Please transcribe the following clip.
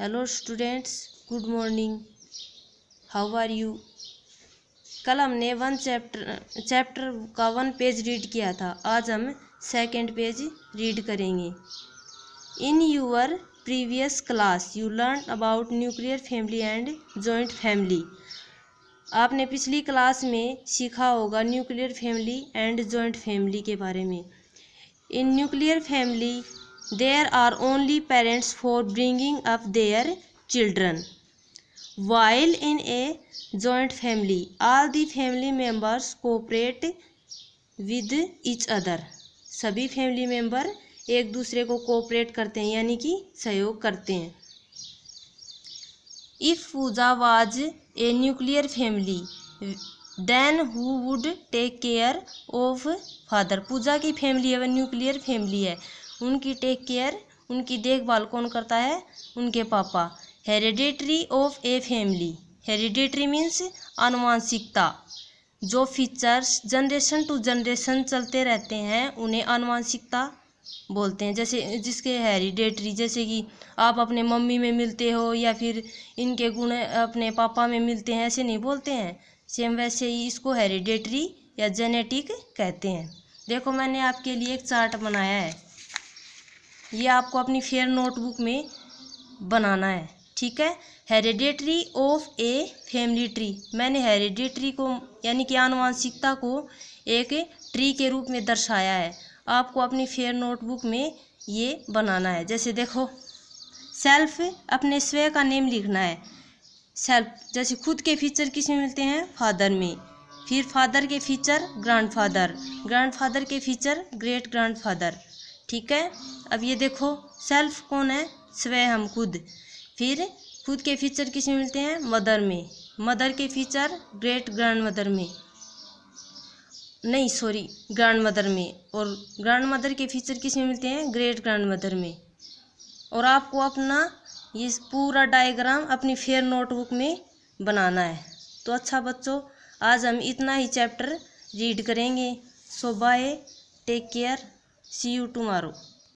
hello students good morning how are you कल हमने one chapter chapter का one page read किया था आज हम सेकंड पेज रीड करेंगे in your previous class you learn about nuclear family and joint family आपने पिछली क्लास में सीखा होगा nuclear family and joint family के बारे में in nuclear family there are only parents for bringing up their children while in a joint family all the family members cooperate with each other सभी family member एक दूसरे को cooperate करते हैं यानी कि सहयोग करते हैं if Pooja was a nuclear family then who would take care of father Pooja की फैमिली है वह न्यूक्लियर फैमिली है उनकी टेक केयर उनकी देखभाल कौन करता है उनके पापा hereditary of a family hereditary means आनुवांशिकता जो फीचर्स जनरेशन टू जनरेशन चलते रहते हैं उन्हें आनुवांशिकता बोलते हैं जैसे जिसके हेरिडेटरी जैसे कि आप अपने मम्मी में मिलते हो या फिर इनके गुण अपने पापा में मिलते हैं ऐसे नहीं बोलते हैं सेम वैसे ही इसको हेरिडेटरी या जेनेटिक कहते हैं देखो मैंने आपके लिए एक चार्ट बनाया है ये आपको अपनी फेयर नोटबुक में बनाना है ठीक है hereditary of a family tree मैंने हेरिडेटरी को यानी कि आनुवंशिकता को एक ट्री के रूप में दर्शाया है आपको अपनी फेयर नोटबुक में ये बनाना है जैसे देखो सेल्फ अपने स्वयं का नेम लिखना है सेल्फ जैसे खुद के फीचर किस में मिलते हैं फादर में फिर फादर के फीचर ग्रैंडफादर ग्रैंडफादर के फीचर ग्रेट ग्रैंडफादर ठीक है अब ये देखो सेल्फ कौन है स्वयं हम खुद फिर खुद के फीचर किस में मिलते हैं मदर में मदर के फीचर ग्रेट ग्रैंड मदर में नहीं सॉरी ग्रैंड मदर में और ग्रैंड मदर के फीचर किस में मिलते हैं ग्रेट ग्रैंड मदर में और आपको अपना ये पूरा डायग्राम अपनी फेयर नोटबुक में बनाना है तो अच्छा बच्चों आज हम इतना ही चैप्टर रीड करेंगे so bye take care see you tomorrow